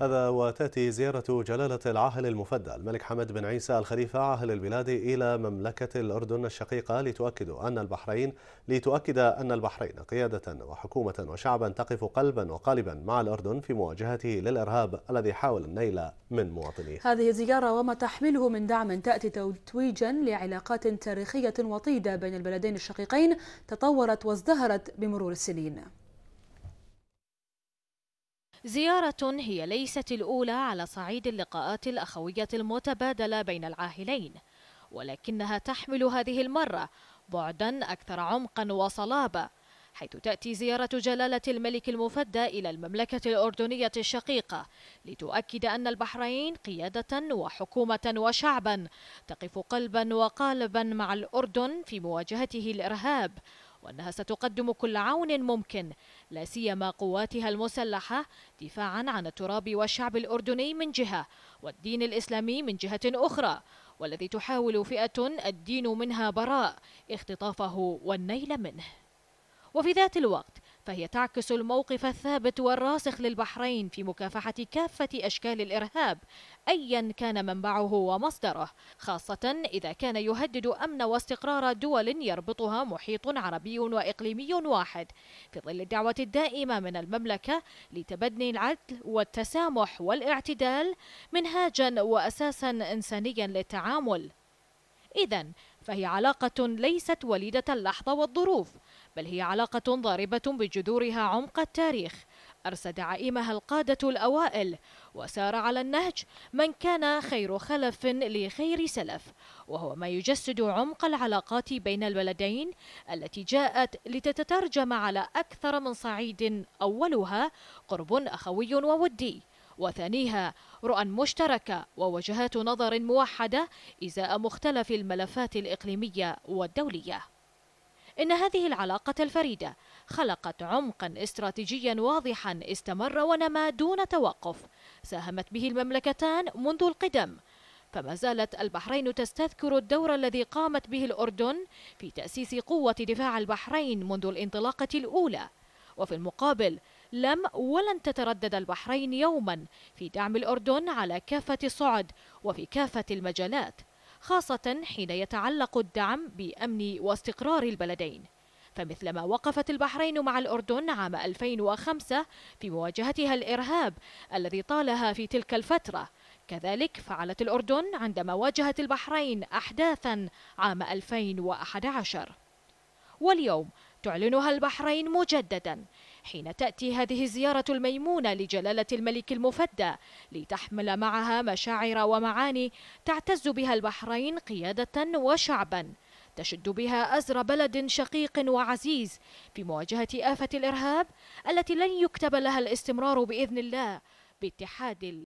هذا وتأتي زيارة جلالة العاهل المفدى الملك حمد بن عيسى الخليفة عاهل البلاد إلى مملكة الأردن الشقيقة لتؤكد أن البحرين لتؤكد أن البحرين قيادة وحكومة وشعبا تقف قلبا وقالبا مع الأردن في مواجهته للإرهاب الذي حاول النيل من مواطنيه. هذه الزيارة وما تحمله من دعم تأتي تتويجا لعلاقات تاريخية وطيدة بين البلدين الشقيقين تطورت وازدهرت بمرور السنين. زيارة هي ليست الأولى على صعيد اللقاءات الأخوية المتبادلة بين العاهلين ولكنها تحمل هذه المرة بعدا أكثر عمقا وصلابة حيث تأتي زيارة جلالة الملك المفدى إلى المملكة الأردنية الشقيقة لتؤكد أن البحرين قيادة وحكومة وشعبا تقف قلبا وقالبا مع الأردن في مواجهته الإرهاب وأنها ستقدم كل عون ممكن لا سيما قواتها المسلحة دفاعا عن التراب والشعب الأردني من جهة والدين الإسلامي من جهة أخرى والذي تحاول فئة الدين منها براء اختطافه والنيل منه وفي ذات الوقت فهي تعكس الموقف الثابت والراسخ للبحرين في مكافحة كافة أشكال الإرهاب أيا كان منبعه ومصدره خاصة إذا كان يهدد أمن واستقرار دول يربطها محيط عربي وإقليمي واحد في ظل الدعوة الدائمة من المملكة لتبني العدل والتسامح والاعتدال منهاجا وأساسا إنسانيا للتعامل إذا فهي علاقة ليست وليدة اللحظة والظروف بل هي علاقة ضاربة بجذورها عمق التاريخ أرسى دعائمها القادة الأوائل وسار على النهج من كان خير خلف لخير سلف وهو ما يجسد عمق العلاقات بين البلدين التي جاءت لتتترجم على أكثر من صعيد أولها قرب أخوي وودي وثانيها رؤى مشتركة ووجهات نظر موحدة إزاء مختلف الملفات الإقليمية والدولية إن هذه العلاقة الفريدة خلقت عمقا استراتيجيا واضحا استمر ونما دون توقف ساهمت به المملكتان منذ القدم فما زالت البحرين تستذكر الدور الذي قامت به الأردن في تأسيس قوة دفاع البحرين منذ الانطلاقة الأولى وفي المقابل لم ولن تتردد البحرين يوما في دعم الأردن على كافة الصعد وفي كافة المجالات خاصة حين يتعلق الدعم بأمن واستقرار البلدين فمثلما وقفت البحرين مع الأردن عام 2005 في مواجهتها الإرهاب الذي طالها في تلك الفترة كذلك فعلت الأردن عندما واجهت البحرين أحداثا عام 2011 واليوم تعلنها البحرين مجددا حين تأتي هذه الزيارة الميمونة لجلالة الملك المفدى لتحمل معها مشاعر ومعاني تعتز بها البحرين قيادة وشعبا تشد بها أزر بلد شقيق وعزيز في مواجهة آفة الإرهاب التي لن يكتب لها الاستمرار بإذن الله باتحاد